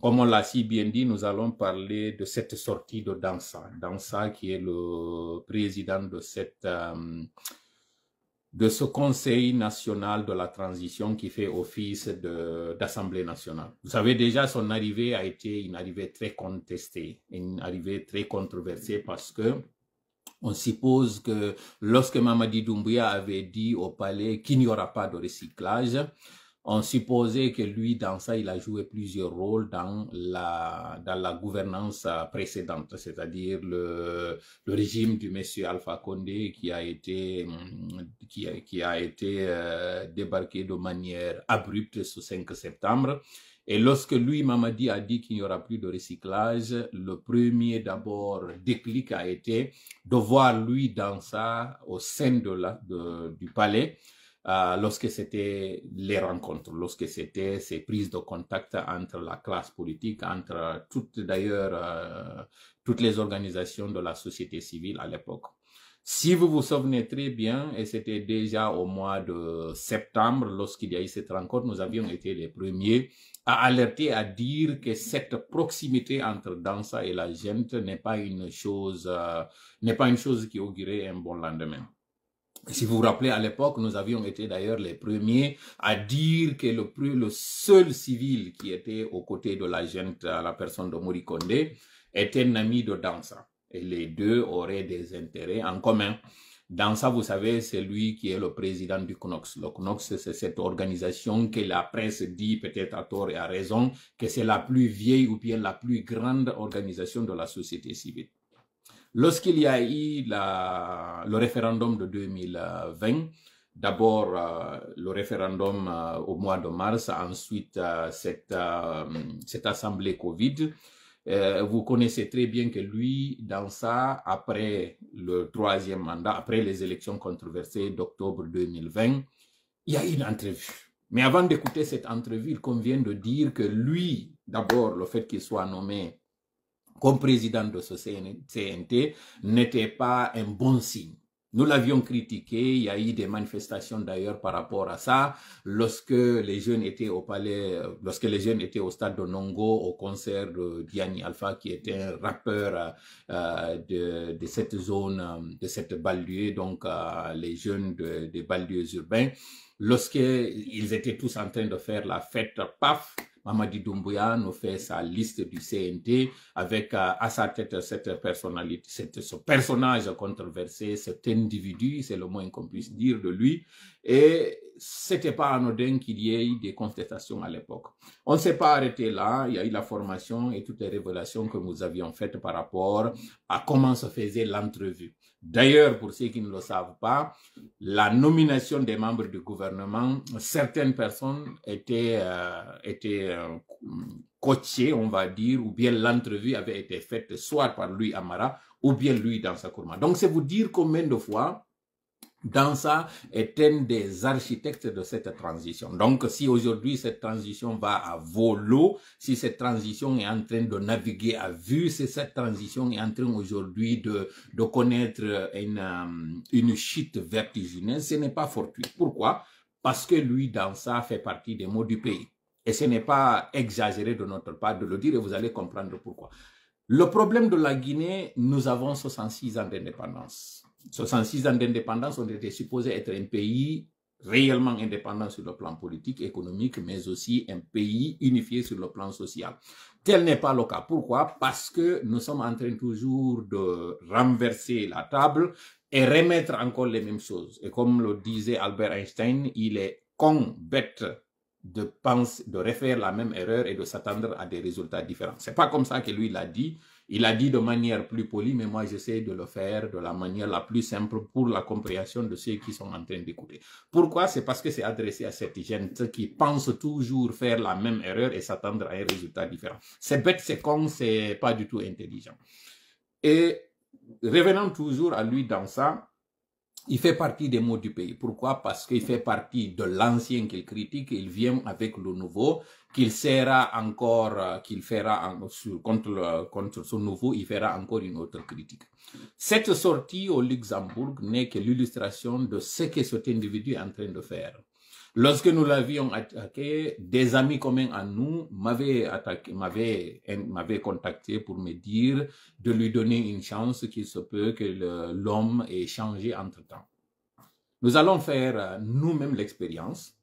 Comme on l'a si bien dit, nous allons parler de cette sortie de Dansa. Dansa qui est le président de, cette, euh, de ce Conseil national de la transition qui fait office d'Assemblée nationale. Vous savez déjà, son arrivée a été une arrivée très contestée, une arrivée très controversée parce que on suppose que lorsque Mamadi Doumbouya avait dit au palais qu'il n'y aura pas de recyclage, on supposait que lui, dans ça, il a joué plusieurs rôles dans la, dans la gouvernance euh, précédente, c'est-à-dire le, régime du monsieur Alpha Condé qui a été, mm, qui a, été euh, débarqué de manière abrupte ce 5 septembre. Et lorsque lui, Mamadi, a dit qu'il n'y aura plus de recyclage, le premier d'abord déclic a été de voir lui dans ça au sein de la, du palais ah, lorsque c'était les rencontres, lorsque c'était ces prises de contact entre la classe politique, entre toutes d'ailleurs ah, toutes les organisations de la société civile à l'époque. Si vous vous souvenez très bien, et c'était déjà au mois de septembre, lorsqu'il y a eu cette rencontre, nous avions mm-hmm. été les premiers à alerter, à dire que cette proximité entre Dansa et la gente n'est pas une chose, ah, n'est pas une chose qui augurait un bon lendemain. Si vous vous rappelez, à l'époque, nous avions été d'ailleurs les premiers à dire que le, seul civil qui était aux côtés de la gente, la personne de Mori était un ami de Dansa. Et les deux auraient des intérêts en commun. Dansa, vous savez, c'est lui qui est le président du KNOX. Le KNOX, c'est cette organisation que la presse dit peut-être à tort et à raison que c'est la plus vieille ou bien la plus grande organisation de la société civile. Lorsqu'il y a eu le référendum de 2020, d'abord euh, le référendum euh, au mois de mars, ensuite euh, cette, assemblée Covid. vous connaissez très bien que lui, dans ça, après le troisième mandat, après les élections controversées d'octobre 2020, il y a une entrevue. Mais avant d'écouter cette entrevue, il convient de dire que lui, d'abord, le fait qu'il soit nommé comme président de ce CNT n'était pas un bon signe. Nous l'avions critiqué, il y a eu des manifestations d'ailleurs par rapport à ça, lorsque les jeunes étaient au palais, euh, lorsque les jeunes étaient au stade de Nongo, au concert de Diani Alpha, qui était un rappeur euh, de, cette zone, euh, de cette banlieue, donc les jeunes de, des banlieues urbains, lorsqu'ils étaient tous en train de faire la fête, paf, Mamadi Doumbouya nous fait sa liste du CNT avec euh, à sa tête cette personnalité, ce personnage controversé, cet individu, c'est le moins qu'on puisse dire de lui. Et c'était pas anodin qu'il y ait eu des contestations à l'époque. On ne s'est pas arrêté là. Il y a eu la formation et toutes les révélations que nous avions faites par rapport à comment se faisait l'entrevue. D'ailleurs, pour ceux qui ne le savent pas, la nomination des membres du gouvernement, certaines personnes étaient, euh, étaient euh, on va dire, ou bien l'entrevue avait été faite soit par lui Amara, ou bien lui dans sa courma. Donc, c'est vous dire combien de fois Dansa est un des architectes de cette transition. Donc, si aujourd'hui cette transition va à volo, si cette transition est en train de naviguer à vue, si cette transition est en train aujourd'hui de, connaître une, euh, une chute vertigineuse, ce n'est pas fortuit. Pourquoi? Parce que lui, Dansa fait partie des mots du pays. Et ce n'est pas exagéré de notre part de le dire et vous allez comprendre pourquoi. Le problème de la Guinée, nous avons 66 ans d'indépendance. 66 ans d'indépendance, on était supposé être un pays réellement indépendant sur le plan politique, économique, mais aussi un pays unifié sur le plan social. Tel n'est pas le cas. Pourquoi Parce que nous sommes en train toujours de renverser la table et remettre encore les mêmes choses. Et comme le disait Albert Einstein, il est con, bête, de, penser, de refaire la même erreur et de s'attendre à des résultats différents. C'est pas comme ça que lui l'a dit. Il a dit de manière plus polie, mais moi j'essaie de le faire de la manière la plus simple pour la compréhension de ceux qui sont en train d'écouter. Pourquoi C'est parce que c'est adressé à cette gente qui pense toujours faire la même erreur et s'attendre à un résultat différent. C'est bête, c'est con, c'est pas du tout intelligent. Et revenant toujours à lui dans ça, il fait partie des mots du pays. Pourquoi Parce qu'il fait partie de l'ancien qu'il critique, il vient avec le nouveau, qu'il sera encore, euh, qu'il fera contre, contre son nouveau, il fera encore une autre critique. Cette sortie au Luxembourg n'est que l'illustration de ce que cet individu est en train de faire. Lorsque nous l'avions attaqué, des amis communs à nous m'avaient contacté pour me dire de lui donner une chance qu'il se peut que l'homme ait changé entre temps. Nous allons faire euh, nous-mêmes l'expérience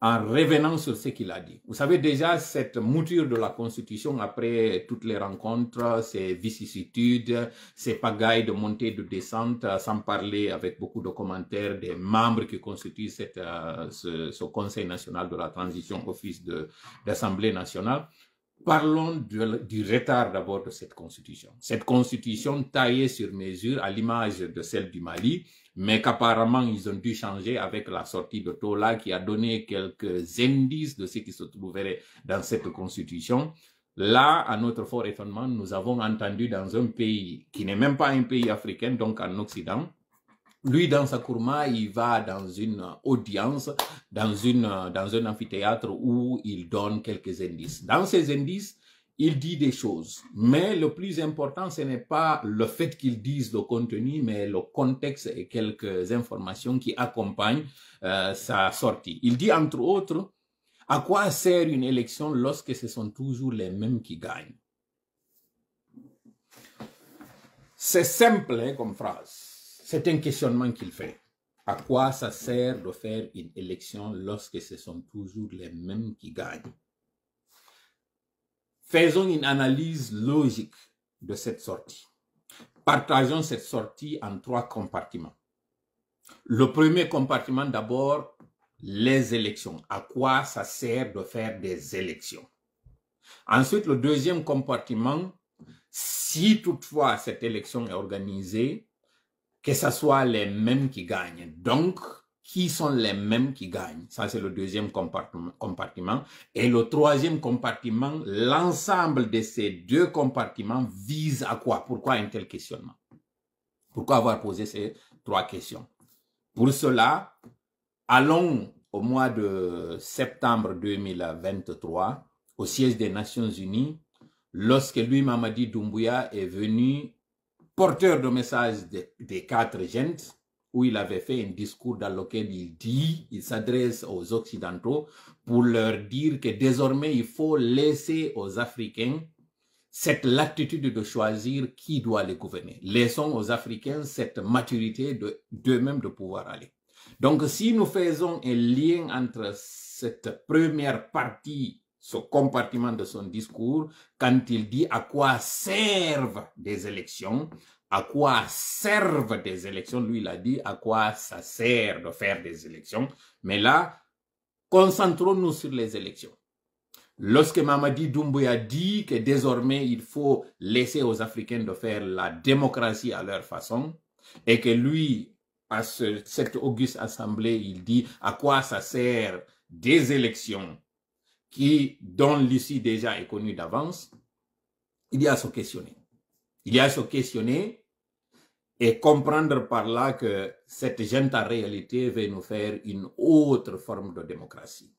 en revenant sur ce qu'il a dit. Vous savez déjà, cette mouture de la Constitution, après toutes les rencontres, ces vicissitudes, ces pagailles de montée et de descente, sans parler avec beaucoup de commentaires des membres qui constituent euh, ce, Conseil national de la transition, office de nationale, parlons du retard d'abord de cette constitution. Cette constitution taillée sur mesure à l'image de celle du Mali, mais qu'apparemment ils ont dû changer avec la sortie de Tola qui a donné quelques indices de ce qui se trouverait dans cette constitution. Là, à notre fort étonnement, nous avons entendu dans un pays qui n'est même pas un pays africain, donc en Occident, lui, dans sa courma, il va dans une audience, dans, une, dans un amphithéâtre où il donne quelques indices. Dans ces indices, il dit des choses. Mais le plus important, ce n'est pas le fait qu'il dise le contenu, mais le contexte et quelques informations qui accompagnent euh, sa sortie. Il dit, entre autres, à quoi sert une élection lorsque ce sont toujours les mêmes qui gagnent C'est simple hein, comme phrase. C'est un questionnement qu'il fait. À quoi ça sert de faire une élection lorsque ce sont toujours les mêmes qui gagnent Faisons une analyse logique de cette sortie. Partageons cette sortie en trois compartiments. Le premier compartiment d'abord, les élections. À quoi ça sert de faire des élections Ensuite, le deuxième compartiment, si toutefois cette élection est organisée, que ce soit les mêmes qui gagnent. Donc, qui sont les mêmes qui gagnent Ça, c'est le deuxième compartiment. Et le troisième compartiment, l'ensemble de ces deux compartiments vise à quoi Pourquoi un tel questionnement Pourquoi avoir posé ces trois questions Pour cela, allons au mois de septembre 2023 au siège des Nations Unies, lorsque lui, Mamadi Doumbouya, est venu porteur de message des, quatre gentes, où il avait fait un discours dans lequel il dit, il s'adresse aux Occidentaux pour leur dire que désormais il faut laisser aux Africains cette latitude de choisir qui doit les gouverner. Laissons aux Africains cette maturité d'eux-mêmes de pouvoir aller. Donc si nous faisons un lien entre cette première partie ce compartiment de son discours quand il dit à quoi servent des élections, à quoi servent des élections. Lui, il a dit à quoi ça sert de faire des élections. Mais là, concentrons-nous sur les élections. Lorsque Mamadi Doumbouya dit que désormais il faut laisser aux Africains de faire la démocratie à leur façon, et que lui, à ce, cette auguste assemblée, il dit à quoi ça sert des élections qui, dont l'issue déjà est connue d'avance, il y a à se questionner. Il y a à se questionner et comprendre par là que cette gente en réalité veut nous faire une autre forme de démocratie.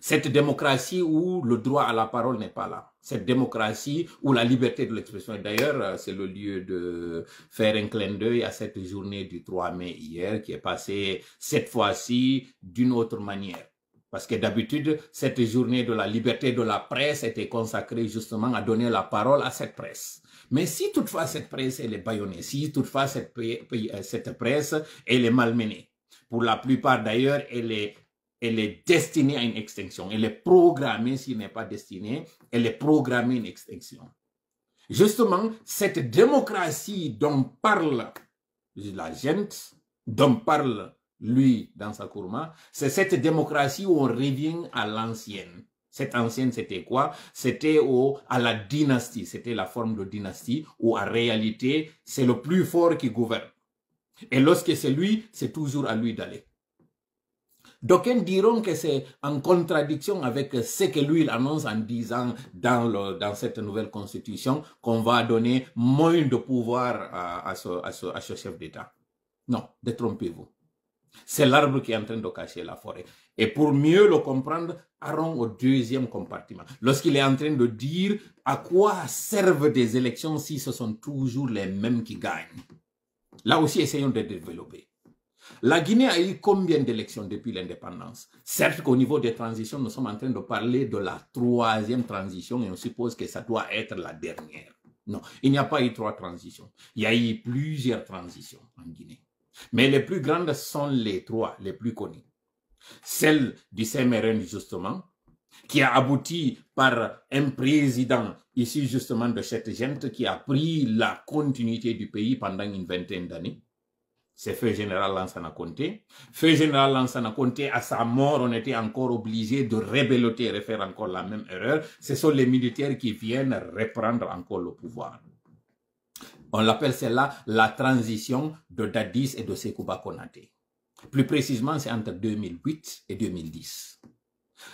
Cette démocratie où le droit à la parole n'est pas là. Cette démocratie où la liberté de l'expression, d'ailleurs, c'est le lieu de faire un clin d'œil à cette journée du 3 mai hier qui est passée cette fois-ci d'une autre manière. Parce que d'habitude, cette journée de la liberté de la presse était consacrée justement à donner la parole à cette presse. Mais si toutefois cette presse, elle est baïonnée, si toutefois euh, cette, presse, elle est malmenée, pour la plupart d'ailleurs, elle est, elle est destinée à une extinction. Elle est programmée, s'il n'est pas destinée, elle est programmée à une extinction. Justement, cette démocratie dont parle la gente, dont parle lui, dans sa courma, c'est cette démocratie où on revient à l'ancienne. Cette ancienne, c'était quoi C'était à la dynastie, c'était la forme de dynastie où en réalité, c'est le plus fort qui gouverne. Et lorsque c'est lui, c'est toujours à lui d'aller. D'aucuns diront que c'est en contradiction avec ce que lui il annonce en disant dans, dans cette nouvelle constitution qu'on va donner moins de pouvoir à, ce, à ce chef d'État. Non, détrompez-vous. C'est l'arbre qui est en train de cacher la forêt. Et pour mieux le comprendre, allons au deuxième compartiment. Lorsqu'il est en train de dire à quoi servent des élections si ce sont toujours les mêmes qui gagnent. Là aussi, essayons de développer. La Guinée a eu combien d'élections depuis l'indépendance Certes qu'au niveau des transitions, nous sommes en train de parler de la troisième transition et on suppose que ça doit être la dernière. Non, il n'y a pas eu trois transitions. Il y a eu plusieurs transitions en Guinée. Mais les plus grandes sont les trois, les plus connues. Celle du CMRN, justement, qui a abouti par un président issu justement de cette gente qui a pris la continuité du pays pendant une vingtaine d'années. C'est Feu Général Lansana Conté. Feu Général Lansana Conté, à sa mort, on était encore obligé de rébelloter, et refaire encore la même erreur. Ce sont les militaires qui viennent reprendre encore le pouvoir. On l'appelle celle-là la transition de Dadis et de Sekouba Konaté. Plus précisément, c'est entre 2008 et 2010.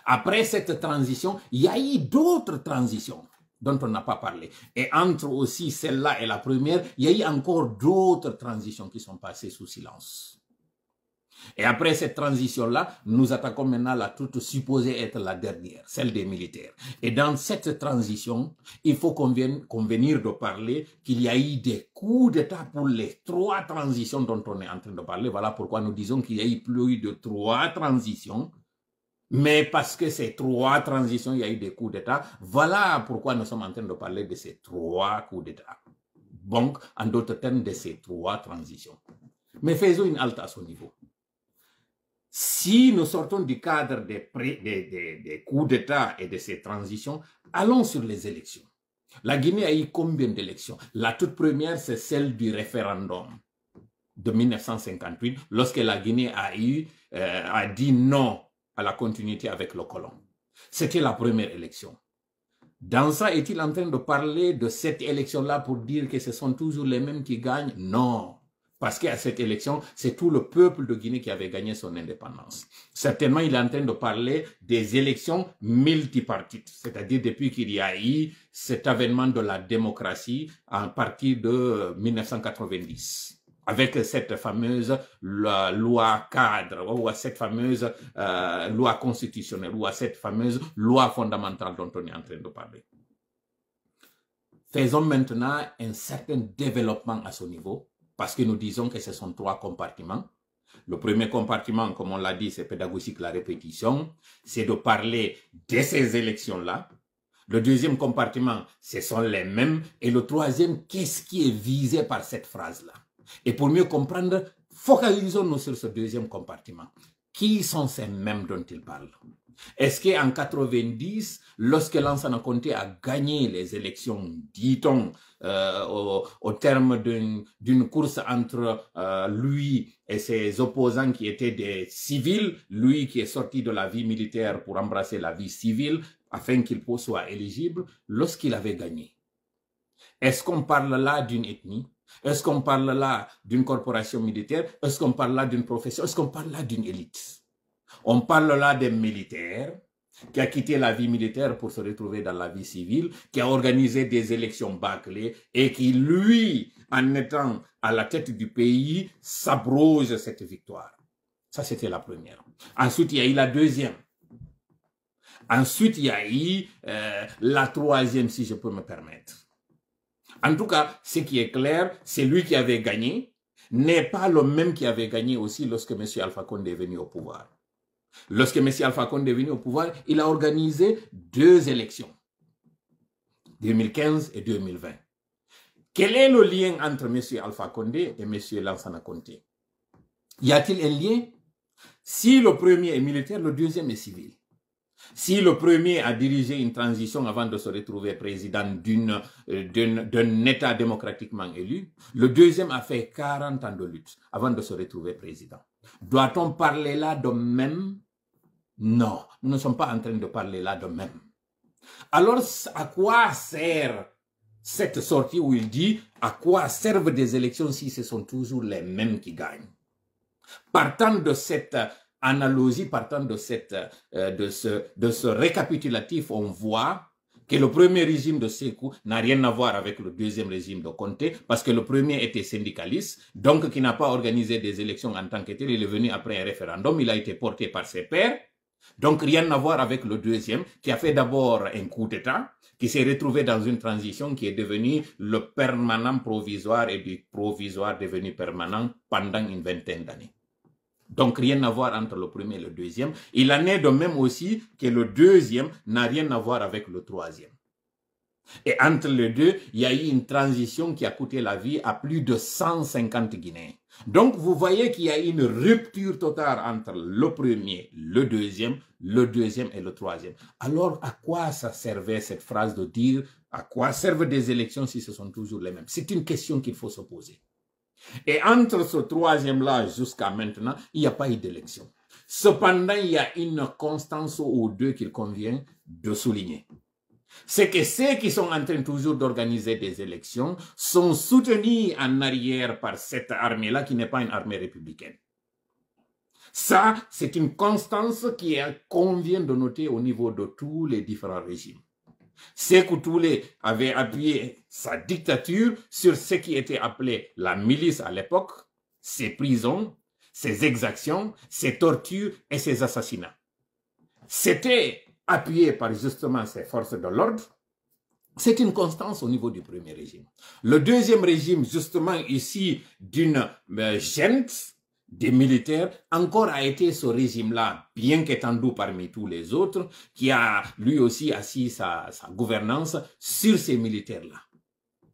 Après cette transition, il y a eu d'autres transitions dont on n'a pas parlé. Et entre aussi celle-là et la première, il y a eu encore d'autres transitions qui sont passées sous silence. Et après cette transition-là, nous attaquons maintenant la toute supposée être la dernière, celle des militaires. Et dans cette transition, il faut convenir de parler qu'il y a eu des coups d'État pour les trois transitions dont on est en train de parler. Voilà pourquoi nous disons qu'il y a eu plus de trois transitions. Mais parce que ces trois transitions, il y a eu des coups d'État. Voilà pourquoi nous sommes en train de parler de ces trois coups d'État. Donc, en d'autres termes, de ces trois transitions. Mais faisons une halte à ce niveau. Si nous sortons du cadre des, coups d'État et de ces transitions, allons sur les élections. La Guinée a eu combien d'élections La toute première, c'est celle du référendum de 1958, lorsque la Guinée a, eu, euh, a dit non à la continuité avec le colon. C'était la première élection. Dans ça, est-il en train de parler de cette élection-là pour dire que ce sont toujours les mêmes qui gagnent Non. Parce qu'à cette élection, c'est tout le peuple de Guinée qui avait gagné son indépendance. Certainement, il est en train de parler des élections multipartites, c'est-à-dire depuis qu'il y a eu cet avènement de la démocratie en partir de 1990 avec cette fameuse euh, loi cadre ou cette fameuse euh, loi constitutionnelle ou cette fameuse loi fondamentale dont on est en train de parler. Faisons maintenant un certain développement à ce niveau parce que nous disons que ce sont trois compartiments. Le premier compartiment, comme on l'a dit, c'est pédagogique, la répétition, c'est de parler de ces élections-là. Le deuxième compartiment, ce sont les mêmes. Et le troisième, qu'est-ce qui est visé par cette phrase-là Et pour mieux comprendre, focalisons-nous sur ce deuxième compartiment. Qui sont ces mêmes dont ils parlent est-ce qu'en 90, lorsque Lansana comté a gagné les élections, dit-on, euh, au, terme d'une course entre euh, lui et ses opposants qui étaient des civils, lui qui est sorti de la vie militaire pour embrasser la vie civile, afin qu'il soit éligible, lorsqu'il avait gagné Est-ce qu'on parle là d'une ethnie est-ce qu'on parle là d'une corporation militaire Est-ce qu'on parle là d'une profession Est-ce qu'on parle là d'une élite on parle là des militaires qui a quitté la vie militaire pour se retrouver dans la vie civile, qui a organisé des élections bâclées et qui, lui, en étant à la tête du pays, s'abroge cette victoire. Ça, c'était la première. Ensuite, il y a eu la deuxième. Ensuite, il y a eu euh, la troisième, si je peux me permettre. En tout cas, ce qui est clair, c'est lui qui avait gagné, n'est pas le même qui avait gagné aussi lorsque M. Alpha Condé est venu au pouvoir. Lorsque M. Alpha Condé est venu au pouvoir, il a organisé deux élections, 2015 et 2020. Quel est le lien entre M. Alpha Condé et M. Lansana Conté Y a-t-il un lien Si le premier est militaire, le deuxième est civil. Si le premier a dirigé une transition avant de se retrouver président euh, d'un État démocratiquement élu, le deuxième a fait 40 ans de lutte avant de se retrouver président. Doit-on parler là de même non, nous ne sommes pas en train de parler là de même. Alors, à quoi sert cette sortie où il dit à quoi servent des élections si ce sont toujours les mêmes qui gagnent Partant de cette analogie, partant de, cette, euh, de, ce, de ce récapitulatif, on voit que le premier régime de Sekou n'a rien à voir avec le deuxième régime de Comté, parce que le premier était syndicaliste, donc qui n'a pas organisé des élections en tant que tel. Il est venu après un référendum, il a été porté par ses pairs. Donc rien à voir avec le deuxième, qui a fait d'abord un coup d'État, qui s'est retrouvé dans une transition qui est devenue le permanent provisoire et du provisoire devenu permanent pendant une vingtaine d'années. Donc rien à voir entre le premier et le deuxième. Il en est de même aussi que le deuxième n'a rien à voir avec le troisième. Et entre les deux, il y a eu une transition qui a coûté la vie à plus de 150 Guinéens. Donc, vous voyez qu'il y a une rupture totale entre le premier, le deuxième, le deuxième et le troisième. Alors, à quoi ça servait cette phrase de dire à quoi servent des élections si ce sont toujours les mêmes C'est une question qu'il faut se poser. Et entre ce troisième-là jusqu'à maintenant, il n'y a pas eu d'élection. Cependant, il y a une constance aux deux qu'il convient de souligner c'est que ceux qui sont en train toujours d'organiser des élections sont soutenus en arrière par cette armée-là qui n'est pas une armée républicaine. Ça, c'est une constance qui convient de noter au niveau de tous les différents régimes. que Toulé avait appuyé sa dictature sur ce qui était appelé la milice à l'époque, ses prisons, ses exactions, ses tortures et ses assassinats. C'était appuyé par justement ces forces de l'ordre, c'est une constance au niveau du premier régime. Le deuxième régime, justement ici, d'une gente, euh, des militaires, encore a été ce régime-là, bien qu'étendu parmi tous les autres, qui a lui aussi assis sa gouvernance sur ces militaires-là.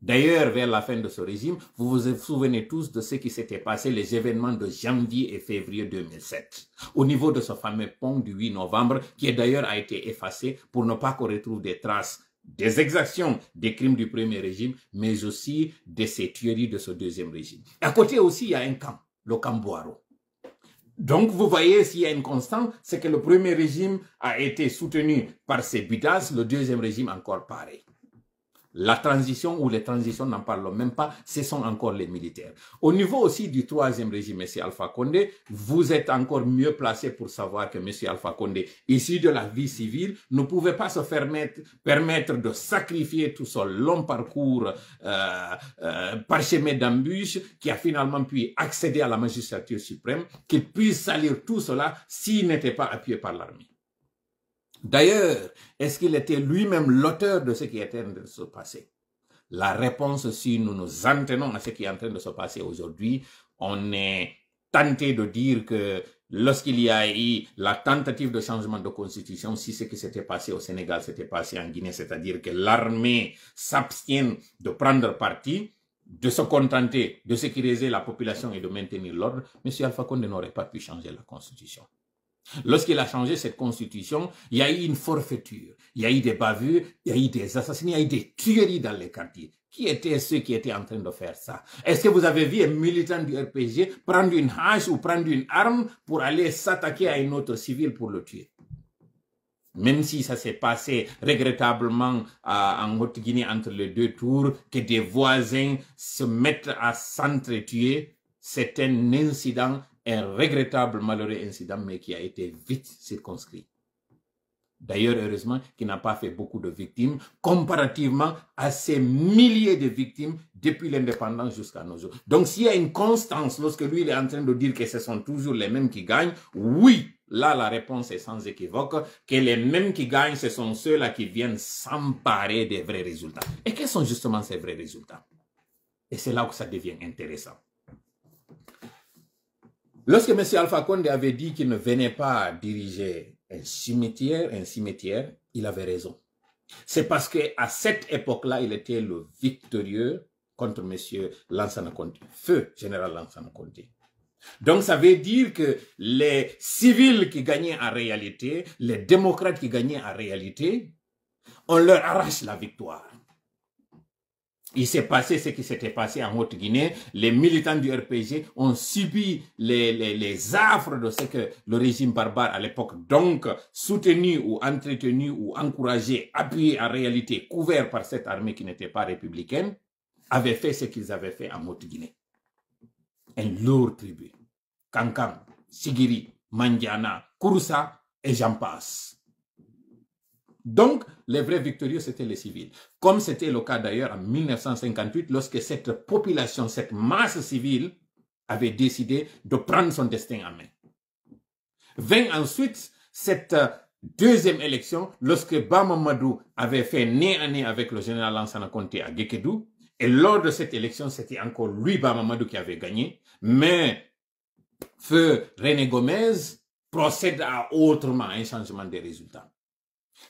D'ailleurs, vers la fin de ce régime, vous vous souvenez tous de ce qui s'était passé, les événements de janvier et février 2007, au niveau de ce fameux pont du 8 novembre, qui d'ailleurs a été effacé pour ne pas qu'on retrouve des traces des exactions des crimes du premier régime, mais aussi de ces tueries de ce deuxième régime. À côté aussi, il y a un camp, le camp Boiro. Donc, vous voyez, s'il y a une constante, c'est que le premier régime a été soutenu par ces bidasses, le deuxième régime encore pareil. La transition ou les transitions n'en parlons même pas, ce sont encore les militaires. Au niveau aussi du troisième régime, M. Alpha Condé, vous êtes encore mieux placé pour savoir que M. Alpha Condé, issu de la vie civile, ne pouvait pas se permettre, permettre de sacrifier tout son long parcours euh, euh, d'embûches qui a finalement pu accéder à la magistrature suprême, qu'il puisse salir tout cela s'il n'était pas appuyé par l'armée. D'ailleurs, est-ce qu'il était lui-même l'auteur de ce qui est en train de se passer La réponse, si nous nous entraînons à ce qui est en train de se passer aujourd'hui, on est tenté de dire que lorsqu'il y a eu la tentative de changement de constitution, si ce qui s'était passé au Sénégal s'était passé en Guinée, c'est-à-dire que l'armée s'abstient de prendre parti, de se contenter de sécuriser la population et de maintenir l'ordre, M. Alpha Condé n'aurait pas pu changer la constitution. Lorsqu'il a changé cette constitution, il y a eu une forfaiture, il y a eu des bavures, il y a eu des assassinats, il y a eu des tueries dans les quartiers. Qui étaient ceux qui étaient en train de faire ça Est-ce que vous avez vu un militant du RPG prendre une hache ou prendre une arme pour aller s'attaquer à une autre civile pour le tuer même si ça s'est passé regrettablement en Haute-Guinée entre les deux tours, que des voisins se mettent à s'entretuer, c'est un incident un regrettable malheureux incident, mais qui a été vite circonscrit. D'ailleurs, heureusement, qui n'a pas fait beaucoup de victimes, comparativement à ces milliers de victimes depuis l'indépendance jusqu'à nos jours. Donc, s'il y a une constance lorsque lui, il est en train de dire que ce sont toujours les mêmes qui gagnent, oui, là, la réponse est sans équivoque, que les mêmes qui gagnent, ce sont ceux-là qui viennent s'emparer des vrais résultats. Et quels sont justement ces vrais résultats Et c'est là où ça devient intéressant. Lorsque M. Alpha Condé avait dit qu'il ne venait pas diriger un cimetière, un cimetière, il avait raison. C'est parce qu'à cette époque-là, il était le victorieux contre M. Lansana feu général Lansana Donc ça veut dire que les civils qui gagnaient en réalité, les démocrates qui gagnaient en réalité, on leur arrache la victoire. Il s'est passé ce qui s'était passé en Haute-Guinée. Les militants du RPG ont subi les, affres de ce que le régime barbare à l'époque, donc soutenu ou entretenu ou encouragé, appuyé en réalité, couvert par cette armée qui n'était pas républicaine, avait fait ce qu'ils avaient fait en Haute-Guinée. Un lourd tribut. Kankan, Sigiri, Mandiana, Kouroussa et j'en passe. Donc, les vrais victorieux, c'était les civils. Comme c'était le cas d'ailleurs en 1958, lorsque cette population, cette masse civile, avait décidé de prendre son destin en main. Vint ensuite cette euh, deuxième élection, lorsque Bamamadou avait fait nez à nez avec le général Lansana Conte à Gekedou, et lors de cette élection, c'était encore lui, Bamamadou, qui avait gagné, mais Feu René Gomez procède à autrement un changement des résultats.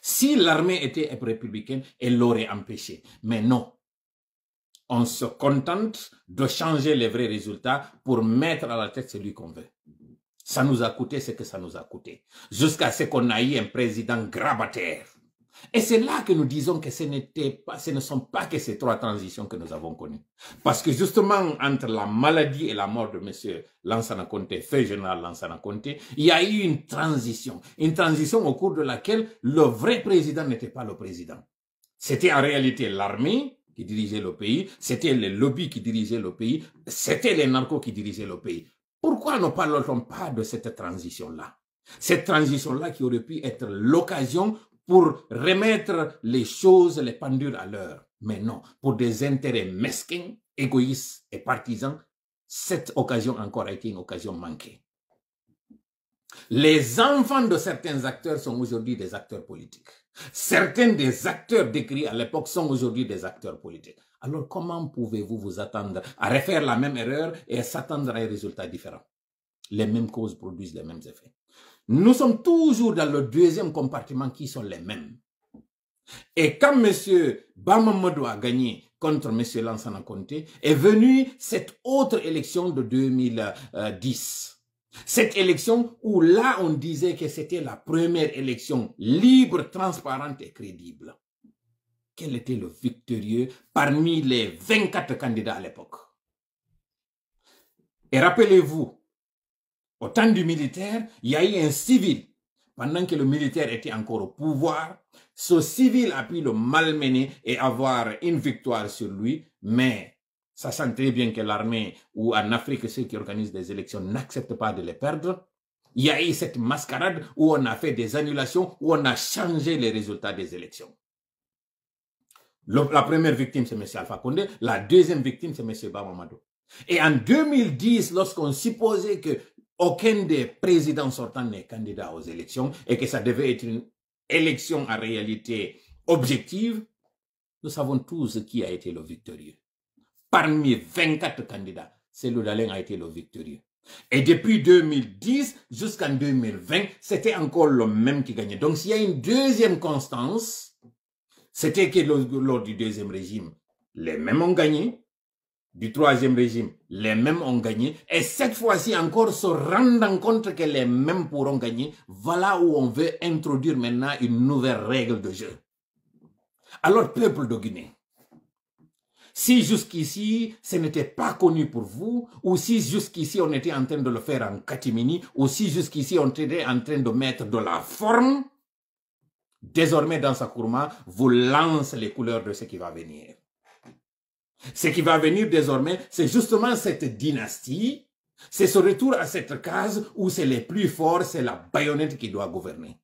Si l'armée était républicaine, elle l'aurait empêché. Mais non. On se contente de changer les vrais résultats pour mettre à la tête celui qu'on veut. Ça nous a coûté ce que ça nous a coûté. Jusqu'à ce qu'on ait un président grabataire et c'est là que nous disons que ce, pas, ce ne sont pas que ces trois transitions que nous avons connues. Parce que justement, entre la maladie et la mort de M. Lansana Conté, feu général Lansana Conté, il y a eu une transition. Une transition au cours de laquelle le vrai président n'était pas le président. C'était en réalité l'armée qui dirigeait le pays, c'était les lobbies qui dirigeaient le pays, c'était les narcos qui dirigeaient le pays. Pourquoi ne parlons-nous pas de cette transition-là Cette transition-là qui aurait pu être l'occasion pour remettre les choses, les pendules à l'heure. Mais non, pour des intérêts mesquins, égoïstes et partisans, cette occasion encore a été une occasion manquée. Les enfants de certains acteurs sont aujourd'hui des acteurs politiques. Certains des acteurs décrits à l'époque sont aujourd'hui des acteurs politiques. Alors comment pouvez-vous vous attendre à refaire la même erreur et à s'attendre à un résultat différent Les mêmes causes produisent les mêmes effets nous sommes toujours dans le deuxième compartiment qui sont les mêmes. Et quand M. Bamamodo a gagné contre M. Lansana Conté, est venue cette autre élection de 2010. Cette élection où là on disait que c'était la première élection libre, transparente et crédible. Quel était le victorieux parmi les 24 candidats à l'époque Et rappelez-vous, au temps du militaire, il y a eu un civil. Pendant que le militaire était encore au pouvoir, ce civil a pu le malmener et avoir une victoire sur lui, mais ça sent très bien que l'armée ou en Afrique, ceux qui organisent des élections n'acceptent pas de les perdre. Il y a eu cette mascarade où on a fait des annulations, où on a changé les résultats des élections. la première victime, c'est M. Alpha Condé. La deuxième victime, c'est M. Bamamadou. Et en 2010, lorsqu'on supposait que aucun des présidents sortants n'est candidat aux élections et que ça devait être une élection en réalité objective, nous savons tous qui a été le victorieux. Parmi 24 candidats, c'est Dalein a été le victorieux. Et depuis 2010 jusqu'en 2020, c'était encore le même qui gagnait. Donc s'il y a une deuxième constance, c'était que lors du deuxième régime, les mêmes ont gagné, du troisième régime, les mêmes ont gagné. Et cette fois-ci encore, se rendant compte que les mêmes pourront gagner, voilà où on veut introduire maintenant une nouvelle règle de jeu. Alors, peuple de Guinée, si jusqu'ici ce n'était pas connu pour vous, ou si jusqu'ici on était en train de le faire en catimini, ou si jusqu'ici on était en train de mettre de la forme, désormais dans sa courma, vous lance les couleurs de ce qui va venir. Ce qui va venir désormais, c'est justement cette dynastie, c'est ce retour à cette case où c'est les plus forts, c'est la baïonnette qui doit gouverner.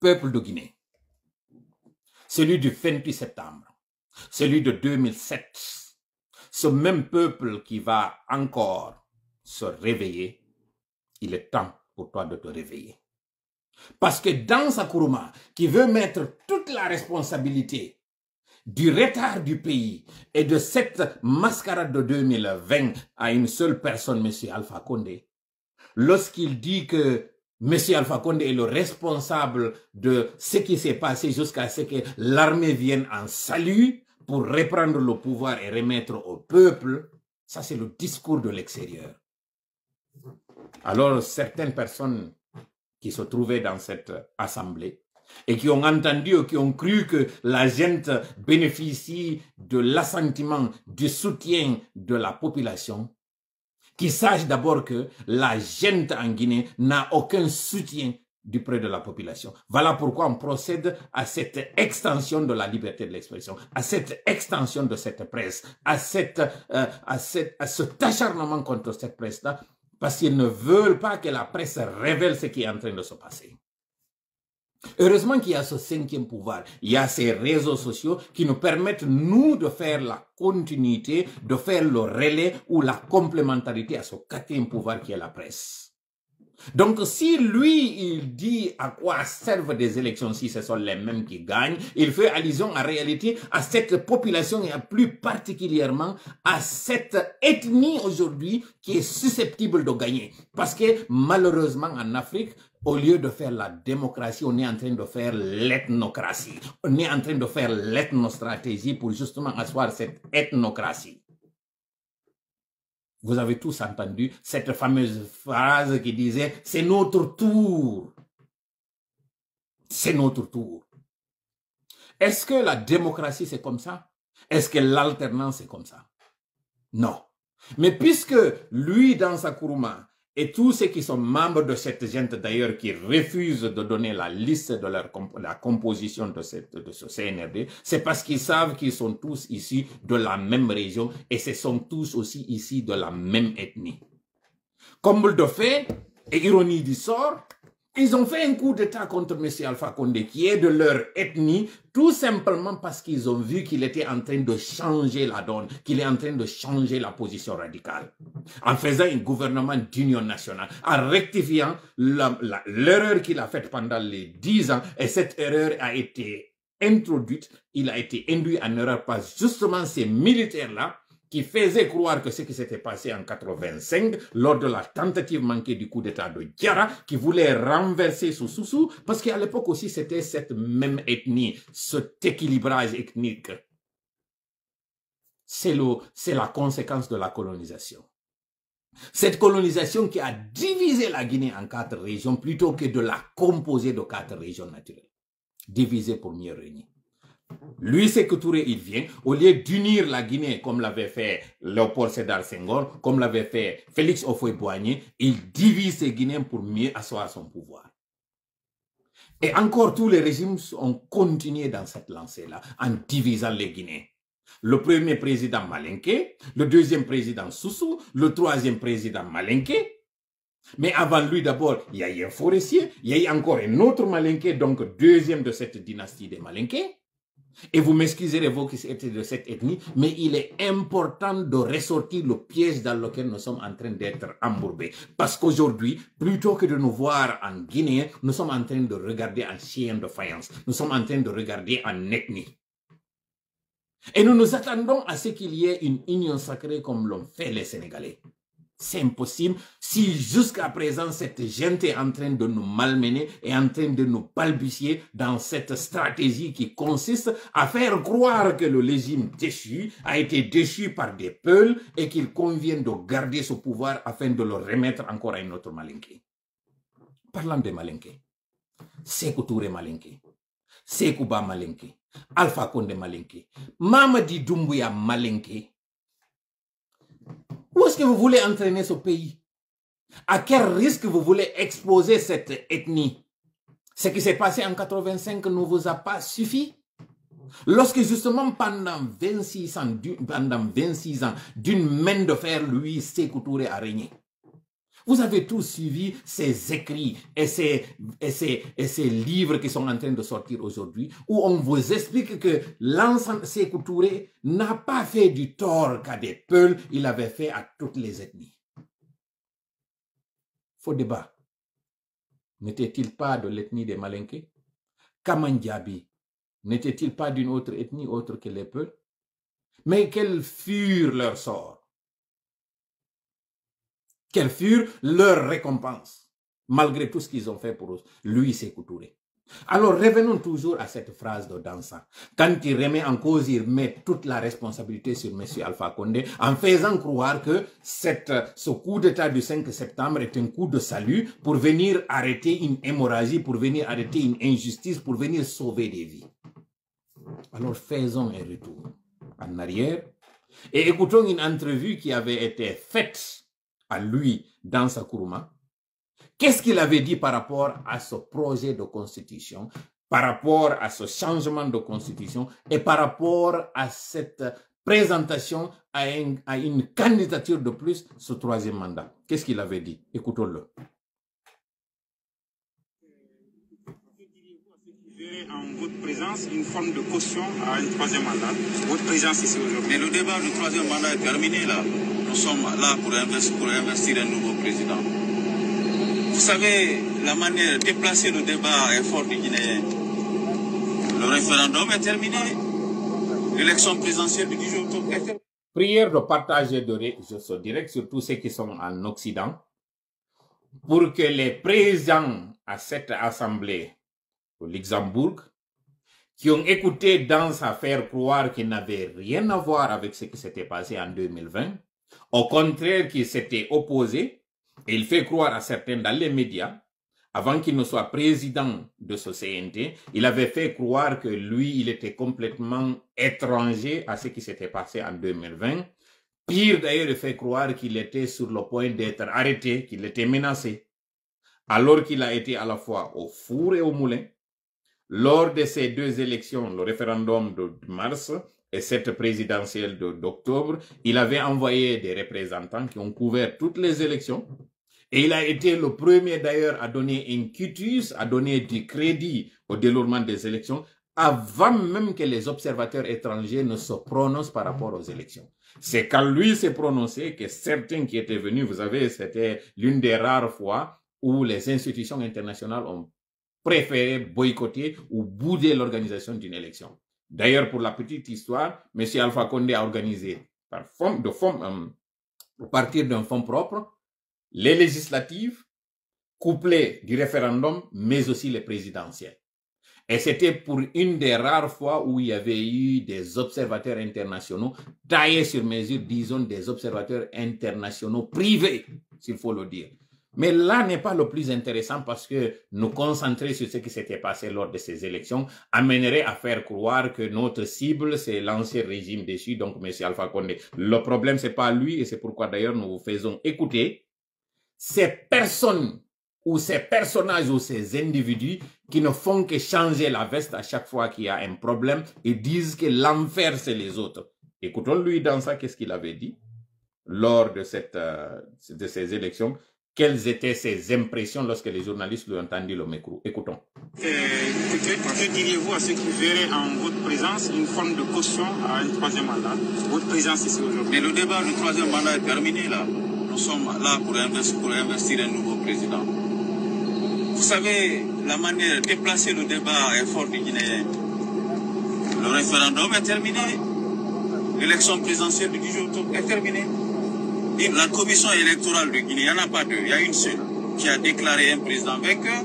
Peuple de Guinée, celui du 28 septembre, celui de 2007, ce même peuple qui va encore se réveiller, il est temps pour toi de te réveiller. Parce que dans Sakuruma, qui veut mettre toute la responsabilité du retard du pays et de cette mascarade de 2020 à une seule personne, M. Alpha Condé. Lorsqu'il dit que M. Alpha Condé est le responsable de ce qui s'est passé jusqu'à ce que l'armée vienne en salut pour reprendre le pouvoir et remettre au peuple, ça c'est le discours de l'extérieur. Alors certaines personnes qui se trouvaient dans cette assemblée et qui ont entendu, qui ont cru que la gente bénéficie de l'assentiment, du soutien de la population, qui sachent d'abord que la gente en Guinée n'a aucun soutien du près de la population. Voilà pourquoi on procède à cette extension de la liberté de l'expression, à cette extension de cette presse, à, euh, à, à cet acharnement contre cette presse-là, parce qu'ils ne veulent pas que la presse révèle ce qui est en train de se passer. Heureusement qu'il y a ce cinquième pouvoir. Il y a ces réseaux sociaux qui nous permettent, nous, de faire la continuité, de faire le relais ou la complémentarité à ce quatrième pouvoir qui est la presse. Donc si lui, il dit à quoi servent des élections si ce sont les mêmes qui gagnent, il fait allusion en réalité à cette population et à plus particulièrement à cette ethnie aujourd'hui qui est susceptible de gagner. Parce que malheureusement en Afrique, au lieu de faire la démocratie, on est en train de faire l'ethnocratie. On est en train de faire l'ethnostratégie pour justement asseoir cette ethnocratie. Vous avez tous entendu cette fameuse phrase qui disait « c'est notre tour ». C'est notre tour. Est-ce que la démocratie, c'est comme ça Est-ce que l'alternance, c'est comme ça Non. Mais puisque lui, dans sa courma, et tous ceux qui sont membres de cette gente d'ailleurs qui refusent de donner la liste de la composition de, cette, de ce CNRD, c'est parce qu'ils savent qu'ils sont tous ici de la même région et ce sont tous aussi ici de la même ethnie. Comme le fait, et ironie du sort, ils ont fait un coup d'État contre M. Alpha Condé, qui est de leur ethnie, tout simplement parce qu'ils ont vu qu'il était en train de changer la donne, qu'il est en train de changer la position radicale, en faisant un gouvernement d'union nationale, en rectifiant l'erreur qu'il a faite pendant les dix ans, et cette erreur a été introduite, il a été induit en erreur par justement ces militaires-là, qui faisait croire que ce qui s'était passé en 85 lors de la tentative manquée du coup d'État de Diarra, qui voulait renverser Soussou, parce qu'à l'époque aussi c'était cette même ethnie, cet équilibrage ethnique. C'est la conséquence de la colonisation. Cette colonisation qui a divisé la Guinée en quatre régions plutôt que de la composer de quatre régions naturelles. divisées pour mieux régner. Lui, c'est que Touré, il vient, au lieu d'unir la Guinée comme l'avait fait Léopold Sédar Senghor, comme l'avait fait Félix ofoy Boigny, il divise les Guinéens pour mieux asseoir son pouvoir. Et encore, tous les régimes ont continué dans cette lancée-là, en divisant les Guinéens. Le premier président Malinké, le deuxième président Soussou, le troisième président Malinké. Mais avant lui, d'abord, il y a eu un forestier, il y a eu encore un autre Malinké, donc deuxième de cette dynastie des Malinké. Et vous m'excuserez, vous qui êtes de cette ethnie, mais il est important de ressortir le piège dans lequel nous sommes en train d'être embourbés. Parce qu'aujourd'hui, plutôt que de nous voir en Guinée, nous sommes en train de regarder en chien de faïence. Nous sommes en train de regarder en ethnie. Et nous nous attendons à ce qu'il y ait une union sacrée comme l'ont fait les Sénégalais. C'est impossible. Si jusqu'à présent cette gente est en train de nous malmener et en train de nous balbutier dans cette stratégie qui consiste à faire croire que le régime déchu a été déchu par des peuls et qu'il convient de garder ce pouvoir afin de le remettre encore à une autre malinqué. Parlant de Malinke, Sekou Touré malinqué, Sekouba Alpha Condé malinqué, Mamadi Doumbouya malinqué, où est-ce que vous voulez entraîner ce pays À quel risque vous voulez exposer cette ethnie Ce qui s'est passé en 85 ne vous a pas suffi Lorsque justement pendant 26 ans, pendant 26 ans, d'une main de fer, lui, Sékou a régné. Vous avez tous suivi ces écrits et ces, livres qui sont en train de sortir aujourd'hui, où on vous explique que l'ensemble ces n'a pas fait du tort qu'à des peuls, il avait fait à toutes les ethnies. Faux débat. N'était-il pas de l'ethnie des Malinké Kamandjabi n'était-il pas d'une autre ethnie autre que les peuls Mais quels furent leurs sorts furent leur récompense. malgré tout ce qu'ils ont fait pour eux. Lui s'est couturé. Alors revenons toujours à cette phrase de Dansa. Quand il remet en cause, il met toute la responsabilité sur M. Alpha Condé en faisant croire que cette, ce coup d'État du 5 septembre est un coup de salut pour venir arrêter une hémorragie, pour venir arrêter une injustice, pour venir sauver des vies. Alors faisons un retour en arrière et écoutons une entrevue qui avait été faite à lui dans sa courma. qu'est-ce qu'il avait dit par rapport à ce projet de constitution, par rapport à ce changement de constitution et par rapport à cette présentation à, à une candidature de plus, ce troisième mandat. Qu'est-ce qu'il avait dit Écoutons-le. en votre présence une forme de caution à un troisième mandat. Votre présence ici aujourd'hui. Mais le débat du troisième mandat est terminé là. Nous sommes là pour investir, pour investir un nouveau président. Vous savez, la manière de déplacer le débat est fort du Le référendum est terminé. L'élection présidentielle du 10 octobre terminée. Prière de partager de se direct sur tous ceux qui sont en Occident pour que les présents à cette assemblée au Luxembourg, qui ont écouté dans à faire croire qu'il n'avait rien à voir avec ce qui s'était passé en 2020, au contraire qu'il s'était opposé, et il fait croire à certains dans les médias, avant qu'il ne soit président de ce CNT, il avait fait croire que lui, il était complètement étranger à ce qui s'était passé en 2020. Pire d'ailleurs, il fait croire qu'il était sur le point d'être arrêté, qu'il était menacé, alors qu'il a été à la fois au four et au moulin, lors de ces deux élections, le référendum de mars et cette présidentielle d'octobre, il avait envoyé des représentants qui ont couvert toutes les élections. Et il a été le premier d'ailleurs à donner un quitus, à donner du crédit au déroulement des élections, avant même que les observateurs étrangers ne se prononcent par rapport aux élections. C'est quand lui s'est prononcé que certains qui étaient venus, vous savez, c'était l'une des rares fois où les institutions internationales ont préféré boycotter ou bouder l'organisation d'une élection. D'ailleurs, pour la petite histoire, M. Alpha Condé a organisé par de forme, euh, à partir d'un fonds propre les législatives, couplées du référendum, mais aussi les présidentielles. Et c'était pour une des rares fois où il y avait eu des observateurs internationaux taillés sur mesure, disons des observateurs internationaux privés, s'il faut le dire. Mais là n'est pas le plus intéressant parce que nous concentrer sur ce qui s'était passé lors de ces élections amènerait à faire croire que notre cible, c'est l'ancien régime déchu, donc M. Alpha Condé. Le problème, c'est pas lui et c'est pourquoi d'ailleurs nous vous faisons écouter ces personnes ou ces personnages ou ces individus qui ne font que changer la veste à chaque fois qu'il y a un problème et disent que l'enfer, c'est les autres. Écoutons-lui dans ça, qu'est-ce qu'il avait dit lors de, cette, euh, de ces élections quelles étaient ses impressions lorsque les journalistes lui ont entendu le micro Écoutons. Euh, que, diriez-vous à ceux qui verraient en votre présence une forme de caution à un troisième mandat Votre présence ici aujourd'hui. Mais le débat du troisième mandat est terminé là. Nous sommes là pour investir, un nouveau président. Vous savez, la manière de déplacer le débat est fort du Le référendum est terminé. L'élection présidentielle du 10 octobre est terminée la commission électorale de Guinée, il n'y en a pas deux, il y a une seule, qui a déclaré un président vainqueur.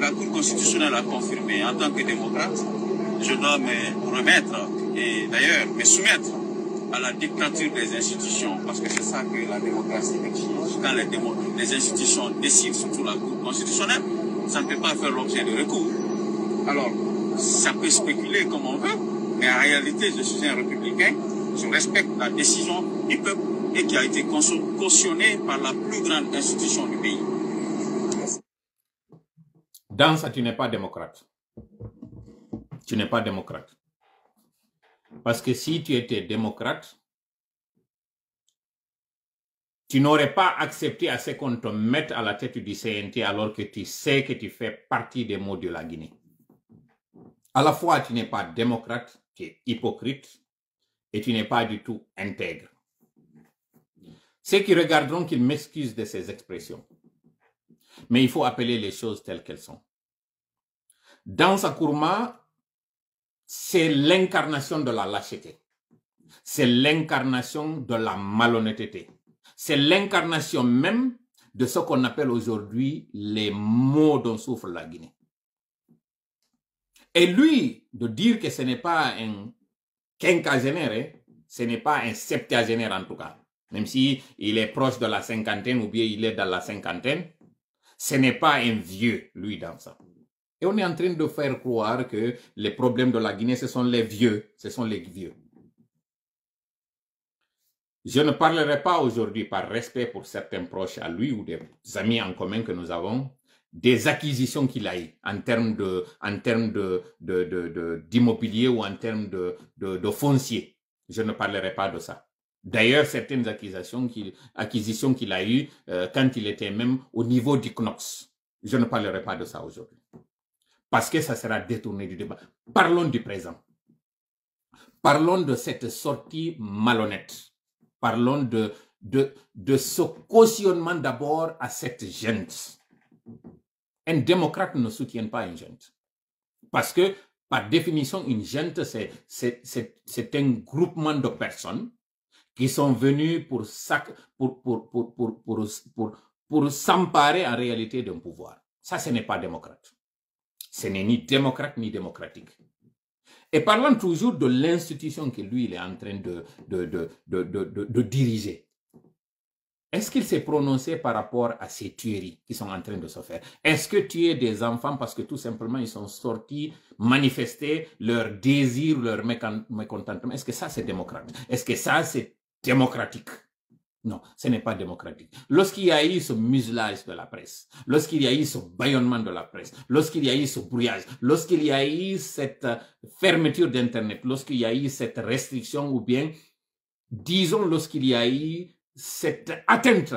La Cour constitutionnelle a confirmé, en tant que démocrate, je dois me remettre, et d'ailleurs me soumettre à la dictature des institutions, parce que c'est ça que la démocratie exige. Quand les, les institutions décident, surtout la Cour constitutionnelle, ça ne peut pas faire l'objet de recours. Alors, ça peut spéculer comme on veut, mais en réalité, je suis un républicain, je respecte la décision du peuple et qui a été cautionné par la plus grande institution du pays. Dans ça, tu n'es pas démocrate. Tu n'es pas démocrate. Parce que si tu étais démocrate, tu n'aurais pas accepté à ce qu'on te mette à la tête du CNT alors que tu sais que tu fais partie des mots de la Guinée. À la fois, tu n'es pas démocrate, tu es hypocrite et tu n'es pas du tout intègre. Ceux qui regarderont qu'ils m'excusent de ces expressions. Mais il faut appeler les choses telles qu'elles sont. Dans sa courma c'est l'incarnation de la lâcheté. C'est l'incarnation de la malhonnêteté. C'est l'incarnation même de ce qu'on appelle aujourd'hui les maux dont souffre la Guinée. Et lui, de dire que ce n'est pas un quinquagénaire, hein, ce n'est pas un septiagénaire en tout cas, même si il est proche de la cinquantaine ou bien il est dans la cinquantaine, ce n'est pas un vieux, lui, dans ça. Et on est en train de faire croire que les problèmes de la Guinée, ce sont les vieux, ce sont les vieux. Je ne parlerai pas aujourd'hui, par respect pour certains proches à lui ou des amis en commun que nous avons, des acquisitions qu'il a eues en termes de, de, d'immobilier ou en termes de, de foncier. Je ne parlerai pas de ça. D'ailleurs, certaines acquisitions qu'il a eues euh, quand il était même au niveau du KNOX. Je ne parlerai pas de ça aujourd'hui. Parce que ça sera détourné du débat. Parlons du présent. Parlons de cette sortie malhonnête. Parlons de, de, de ce cautionnement d'abord à cette gente. Un démocrate ne soutient pas une gente. Parce que, par définition, une gente, c'est un groupement de personnes qui sont venus pour, pour, pour, pour, s'emparer en réalité d'un pouvoir. Ça, ce n'est pas démocrate. Ce n'est ni démocrate ni démocratique. Et parlons toujours de l'institution que lui, il est en train de, de, de diriger. Est-ce qu'il s'est prononcé par rapport à ces tueries qui sont en train de se faire Est-ce que tuer des enfants parce que tout simplement ils sont sortis manifester leur désir, leur mécontentement Est-ce que ça c'est démocrate Est-ce que ça c'est démocratique. Non, ce n'est pas démocratique. Lorsqu'il y a eu ce muselage de la presse, lorsqu'il y a eu ce baillonnement de la presse, lorsqu'il y a eu ce brouillage, lorsqu'il y a eu cette euh, fermeture d'Internet, lorsqu'il y a eu cette restriction ou bien, disons, lorsqu'il y a eu cette atteinte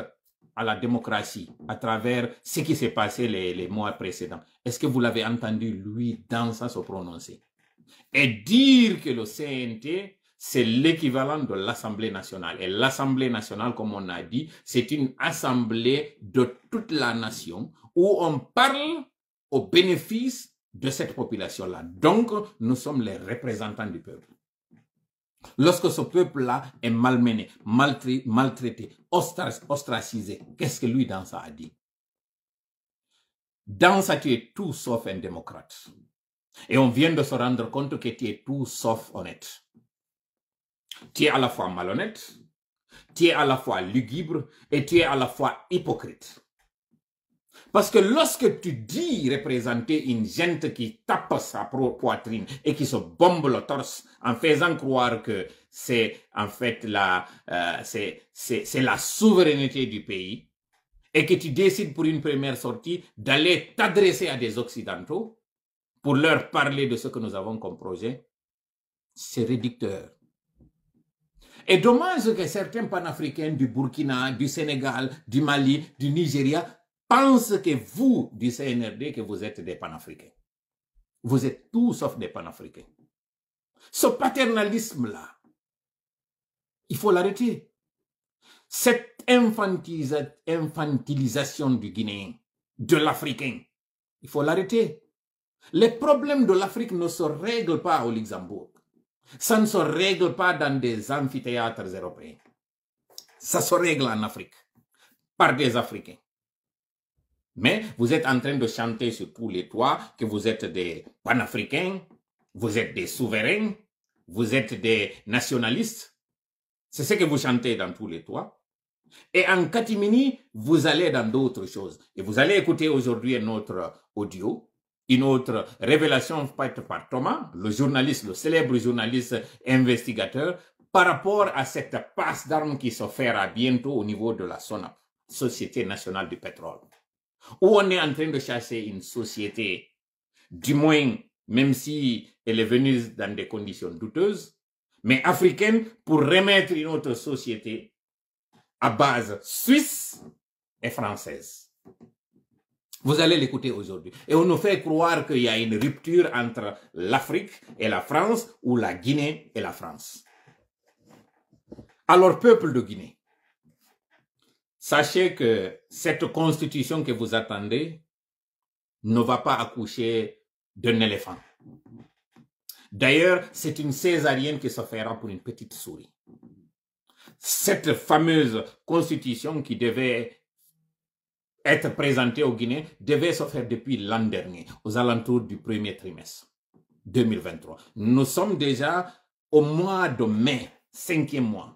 à la démocratie à travers ce qui s'est passé les, les, mois précédents. Est-ce que vous l'avez entendu, lui, dans ça se prononcer et dire que le CNT c'est l'équivalent de l'Assemblée nationale. Et l'Assemblée nationale, comme on a dit, c'est une assemblée de toute la nation où on parle au bénéfice de cette population-là. Donc, nous sommes les représentants du peuple. Lorsque ce peuple-là est malmené, maltraité, ostracisé, qu'est-ce que lui, dans ça, a dit Dans ça, tu es tout sauf un démocrate. Et on vient de se rendre compte que tu es tout sauf honnête. Tu es à la fois malhonnête, tu es à la fois lugubre et tu es à la fois hypocrite. Parce que lorsque tu dis représenter une gente qui tape sa poitrine et qui se bombe le torse en faisant croire que c'est en fait la, euh, c'est la souveraineté du pays et que tu décides pour une première sortie d'aller t'adresser à des Occidentaux pour leur parler de ce que nous avons comme projet, c'est réducteur. Et dommage que certains panafricains du Burkina, du Sénégal, du Mali, du Nigeria pensent que vous, du CNRD, que vous êtes des panafricains. Vous êtes tout sauf des panafricains. Ce paternalisme-là, il faut l'arrêter. Cette infantilisation du Guinéen, de l'Africain, il faut l'arrêter. Les problèmes de l'Afrique ne se règlent pas au Luxembourg. Ça ne se règle pas dans des amphithéâtres européens. Ça se règle en Afrique, par des Africains. Mais vous êtes en train de chanter sur tous les toits que vous êtes des panafricains, vous êtes des souverains, vous êtes des nationalistes. C'est ce que vous chantez dans tous les toits. Et en Katimini, vous allez dans d'autres choses. Et vous allez écouter aujourd'hui notre audio une autre révélation faite par Thomas, le journaliste, le célèbre journaliste investigateur, par rapport à cette passe d'armes qui s'offrira bientôt au niveau de la SONAP, Société nationale du pétrole, où on est en train de chasser une société, du moins, même si elle est venue dans des conditions douteuses, mais africaine, pour remettre une autre société à base suisse et française. Vous allez l'écouter aujourd'hui. Et on nous fait croire qu'il y a une rupture entre l'Afrique et la France ou la Guinée et la France. Alors, peuple de Guinée, sachez que cette constitution que vous attendez ne va pas accoucher d'un éléphant. D'ailleurs, c'est une césarienne qui se fera pour une petite souris. Cette fameuse constitution qui devait être présenté au Guinée, devait se faire depuis l'an dernier, aux alentours du premier trimestre 2023. Nous sommes déjà au mois de mai, cinquième mois.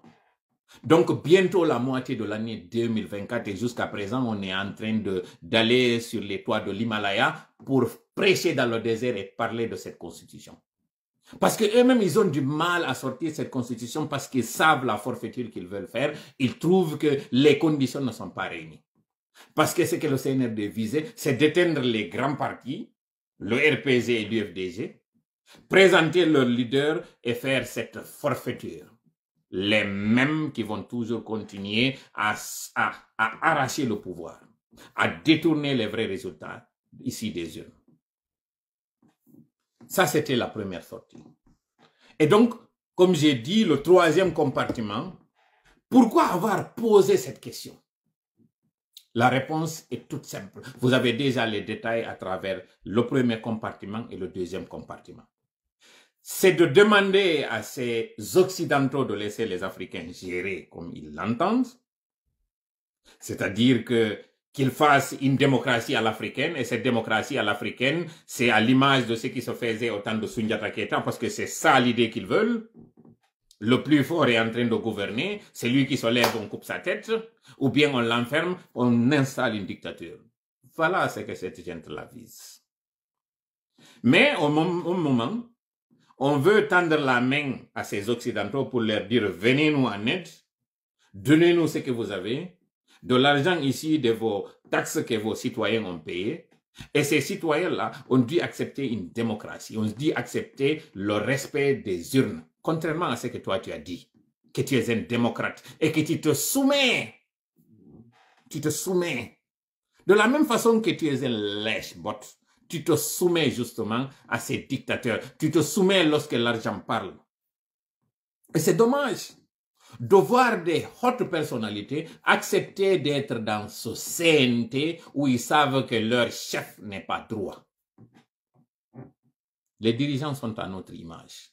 Donc bientôt la moitié de l'année 2024 et jusqu'à présent on est en train d'aller sur les toits de l'Himalaya pour prêcher dans le désert et parler de cette constitution. Parce qu'eux-mêmes, ils ont du mal à sortir cette constitution parce qu'ils savent la forfaiture qu'ils veulent faire. Ils trouvent que les conditions ne sont pas réunies. Parce que ce que le CNRD visait, c'est d'éteindre les grands partis, le RPG et l'UFDG, présenter leurs leaders et faire cette forfaiture. Les mêmes qui vont toujours continuer à, arracher le pouvoir, à détourner les vrais résultats ici des urnes. Ça, c'était la première sortie. Et donc, comme j'ai dit, le troisième compartiment, pourquoi avoir posé cette question la réponse est toute simple. Vous avez déjà les détails à travers le premier compartiment et le deuxième compartiment. C'est de demander à ces Occidentaux de laisser les Africains gérer comme ils l'entendent. C'est-à-dire que qu'ils fassent une démocratie à l'africaine, et cette démocratie à l'africaine, c'est à l'image de ce qui se faisait au temps de Sundiata Keita, parce que c'est ça l'idée qu'ils veulent le plus fort est en train de gouverner, c'est lui qui se lève, on coupe sa tête, ou bien on l'enferme, on installe une dictature. Voilà ce que cette gente-là vise. Mais au, moment, on veut tendre la main à ces Occidentaux pour leur dire venez nous en aide, donnez-nous ce que vous avez, de l'argent ici de vos taxes que vos citoyens ont payées. Et ces citoyens-là ont dû accepter une démocratie, ont dit accepter le respect des urnes contrairement à ce que toi tu as dit, que tu es un démocrate et que tu te soumets, tu te soumets. De la même façon que tu es un lèche botte tu te soumets justement à ces dictateurs. Tu te soumets lorsque l'argent parle. Et c'est dommage de voir des hautes personnalités accepter d'être dans ce CNT où ils savent que leur chef n'est pas droit. Les dirigeants sont à notre image.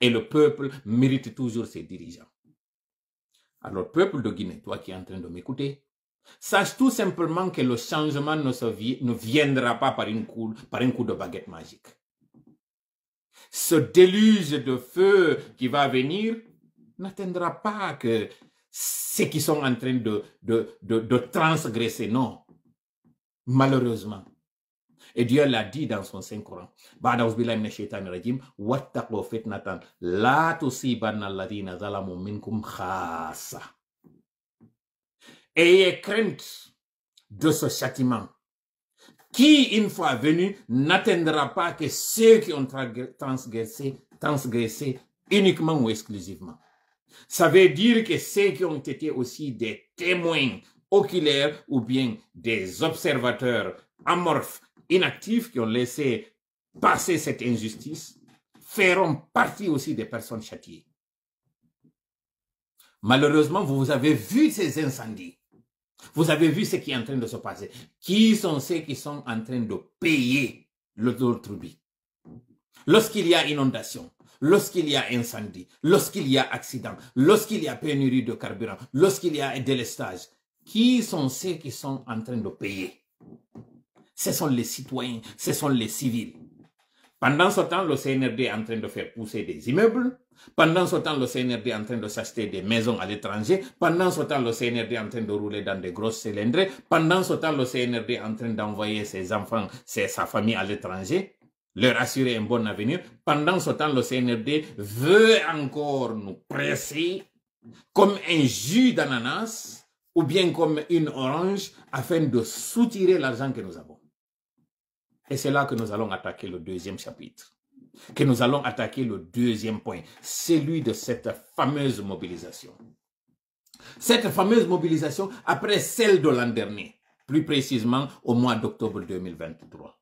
Et le peuple mérite toujours ses dirigeants. Alors, peuple de Guinée, toi qui es en train de m'écouter, sache tout simplement que le changement ne, ne viendra pas par, une par un coup de baguette magique. Ce déluge de feu qui va venir n'atteindra pas que ceux qui sont en train de, de transgresser, non. Malheureusement, et Dieu l'a dit dans son Saint-Coran. Et la Ayez crainte de ce châtiment qui, une fois venu, n'atteindra pas que ceux qui ont transgressé, transgressé uniquement ou exclusivement. Ça veut dire que ceux qui ont été aussi des témoins oculaires ou bien des observateurs amorphes inactifs qui ont laissé passer cette injustice feront partie aussi des personnes châtiées. Malheureusement, vous avez vu ces incendies. Vous avez vu ce qui est en train de se passer. Qui sont ceux qui sont en train de payer le tribut Lorsqu'il y a inondation, lorsqu'il y a incendie, lorsqu'il y a accident, lorsqu'il y a pénurie de carburant, lorsqu'il y a délestage, qui sont ceux qui sont en train de payer ce sont les citoyens, ce sont les civils. Pendant ce temps, le CNRD est en train de faire pousser des immeubles. Pendant ce temps, le CNRD est en train de s'acheter des maisons à l'étranger. Pendant ce temps, le CNRD est en train de rouler dans des grosses cylindrées. Pendant ce temps, le CNRD est en train d'envoyer ses enfants, sa famille à l'étranger, leur assurer un bon avenir. Pendant ce temps, le CNRD veut encore nous presser comme un jus d'ananas ou bien comme une orange afin de soutirer l'argent que nous avons. Et c'est là que nous allons attaquer le deuxième chapitre, que nous allons attaquer le deuxième point, celui de cette fameuse mobilisation. Cette fameuse mobilisation après celle de l'an dernier, plus précisément au mois d'octobre 2023.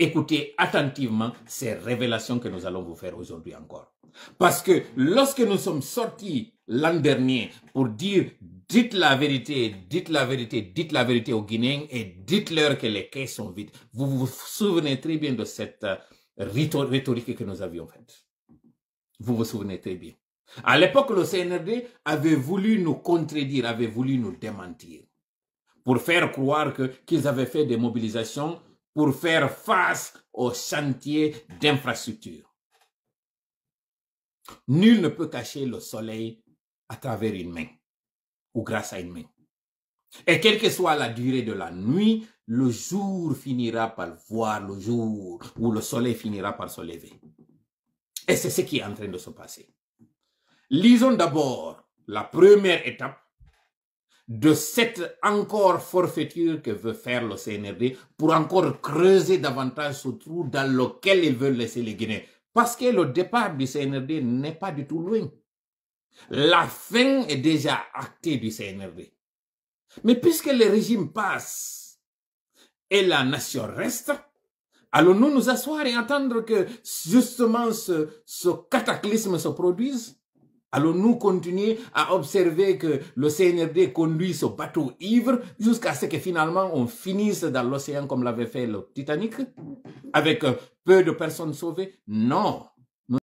Écoutez attentivement ces révélations que nous allons vous faire aujourd'hui encore. Parce que lorsque nous sommes sortis l'an dernier pour dire Dites la vérité, dites la vérité, dites la vérité aux Guinéens et dites-leur que les caisses sont vides. Vous vous souvenez très bien de cette euh, rhétorique que nous avions faite. Vous vous souvenez très bien. À l'époque, le CNRD avait voulu nous contredire, avait voulu nous démentir pour faire croire qu'ils avaient fait des mobilisations pour faire face aux chantiers d'infrastructures. Nul ne peut cacher le soleil à travers une main grâce à une main. Et quelle que soit la durée de la nuit, le jour finira par voir le jour où le soleil finira par se lever. Et c'est ce qui est en train de se passer. Lisons d'abord la première étape de cette encore forfaiture que veut faire le CNRD pour encore creuser davantage ce trou dans lequel ils veulent laisser les Guinéens. Parce que le départ du CNRD n'est pas du tout loin. La fin est déjà actée du CNRD. Mais puisque le régime passe et la nation reste, allons-nous nous asseoir et attendre que justement ce, ce cataclysme se produise Allons-nous continuer à observer que le CNRD conduit ce bateau ivre jusqu'à ce que finalement on finisse dans l'océan comme l'avait fait le Titanic avec peu de personnes sauvées Non,